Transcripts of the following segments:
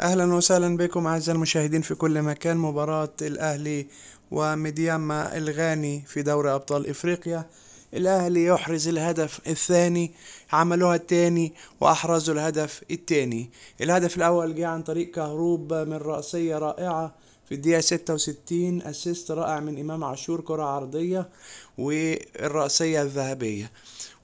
اهلا وسهلا بكم اعزائي المشاهدين في كل مكان مباراة الاهلي ومدياما الغاني في دوري ابطال افريقيا الاهلي يحرز الهدف الثاني عملوها الثاني واحرزوا الهدف الثاني الهدف الاول جه عن طريق كهروب من رأسية رائعة في الدقيقة 66 اسيست رائع من امام عاشور كرة عرضية والرأسية الذهبية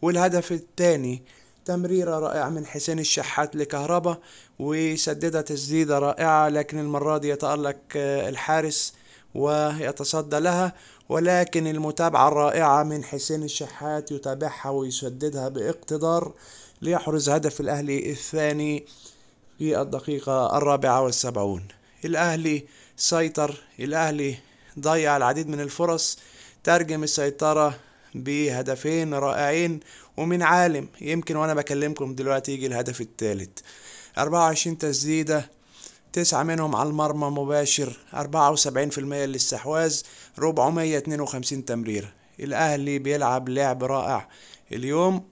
والهدف الثاني تمريرة رائعة من حسين الشحات لكهربا وسددها تسديدة رائعة لكن المرة دي يتألق آه، الحارس ويتصدى لها ولكن المتابعة الرائعة من حسين الشحات يتابعها ويسددها باقتدار ليحرز هدف الأهلي الثاني في الدقيقة الرابعة والسبعون الأهلي سيطر الأهلي ضيع العديد من الفرص ترجم السيطرة بهدفين رائعين ومن عالم يمكن وانا بكلمكم دلوقتي يجي الهدف الثالث 24 تسديدة تسعة منهم على المرمى مباشر أربعة وسبعين في المية للسحواز ربعمية اتنين وخمسين تمريرة الأهلي بيلعب لعب رائع اليوم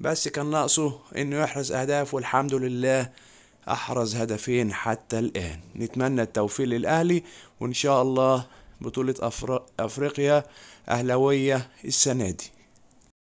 بس كان ناقصه إنه يحرز أهداف والحمد لله أحرز هدفين حتى الآن نتمنى التوفيق للأهلي وإن شاء الله بطولة أفريقيا أهلوية السنة دي